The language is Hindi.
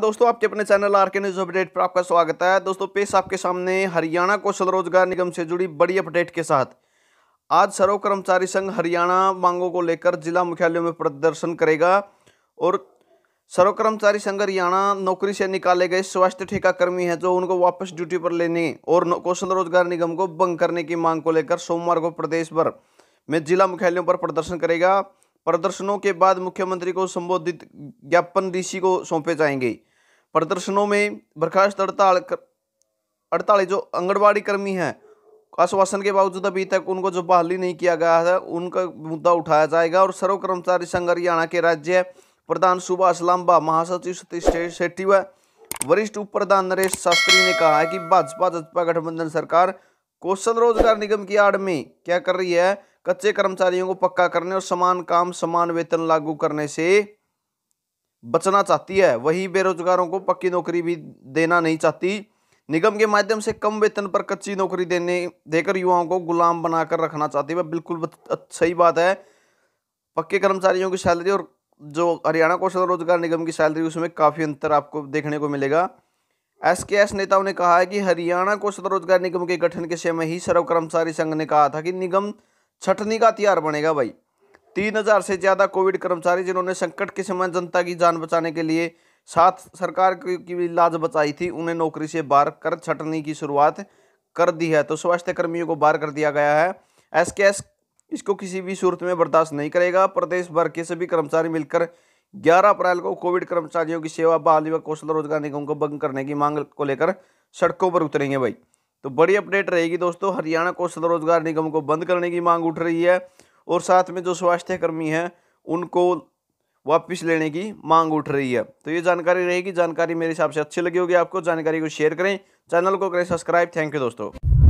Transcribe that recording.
दोस्तों आपके अपने channel R K news update पर आपका स्वागत है दोस्तों पेश आपके सामने हरियाणा कौशल रोजगार निगम से जुड़ी बड़ी अपडेट के साथ आज सर्व कर्मचारी संघ हरियाणा मांगों को लेकर जिला मुख्यालयों में प्रदर्शन करेगा और सर्व कर्मचारी संघ हरियाणा नौकरी से निकाले गए स्वास्थ्य ठेका कर्मी हैं जो उनको वापस ड्यूटी पर लेने और कौशल रोजगार निगम को भंग करने की मांग को लेकर सोमवार को प्रदेश भर में जिला मुख्यालयों पर प्रदर्शन करेगा प्रदर्शनों के बाद मुख्यमंत्री को संबोधित ज्ञापन ऋषि को सौंपे जाएंगे प्रदर्शनों में बर्खास्त हड़ताल हड़ताली जो आंगनबाड़ी कर्मी हैं आश्वासन के बावजूद अभी तक उनको जो बहाली नहीं किया गया है उनका मुद्दा उठाया जाएगा और सर्व कर्मचारी संघ हरियाणा के राज्य प्रधान सुभाष लांबा महासचिव सतीश शेट्टी व वरिष्ठ उप प्रधान नरेश शास्त्री ने कहा है कि भाजपा जसपा गठबंधन सरकार कौशल रोजगार निगम की आड़ में क्या कर रही है कच्चे कर्मचारियों को पक्का करने और समान काम समान वेतन लागू करने से बचना चाहती है वही बेरोजगारों को पक्की नौकरी भी देना नहीं चाहती निगम के माध्यम से कम वेतन पर कच्ची नौकरी देने देकर युवाओं को गुलाम बनाकर रखना चाहती है बिल्कुल सही बात है पक्के कर्मचारियों की सैलरी और जो हरियाणा कौशल रोजगार निगम की सैलरी उसमें काफ़ी अंतर आपको देखने को मिलेगा एस के एस नेताओं ने कहा है कि हरियाणा कौशल रोजगार निगम के गठन के समय ही सर्व कर्मचारी संघ ने कहा था कि निगम छठनी का हथियार बनेगा भाई तीन हजार से ज़्यादा कोविड कर्मचारी जिन्होंने संकट के समय जनता की जान बचाने के लिए साथ सरकार की भी लाज बचाई थी उन्हें नौकरी से बाहर कर छटनी की शुरुआत कर दी है तो स्वास्थ्य कर्मियों को बाहर कर दिया गया है एस के एस इसको किसी भी सूरत में बर्दाश्त नहीं करेगा प्रदेश भर के सभी कर्मचारी मिलकर 11 अप्रैल को कोविड कर्मचारियों की सेवा बाल युवा कौशल रोजगार निगम को बंद करने की मांग को लेकर सड़कों पर उतरेंगे भाई तो बड़ी अपडेट रहेगी दोस्तों हरियाणा कौशल रोजगार निगम को बंद करने की मांग उठ रही है और साथ में जो स्वास्थ्यकर्मी हैं उनको वापस लेने की मांग उठ रही है तो ये जानकारी रहेगी जानकारी मेरे हिसाब से अच्छी लगी होगी आपको जानकारी को शेयर करें चैनल को करें सब्सक्राइब थैंक यू दोस्तों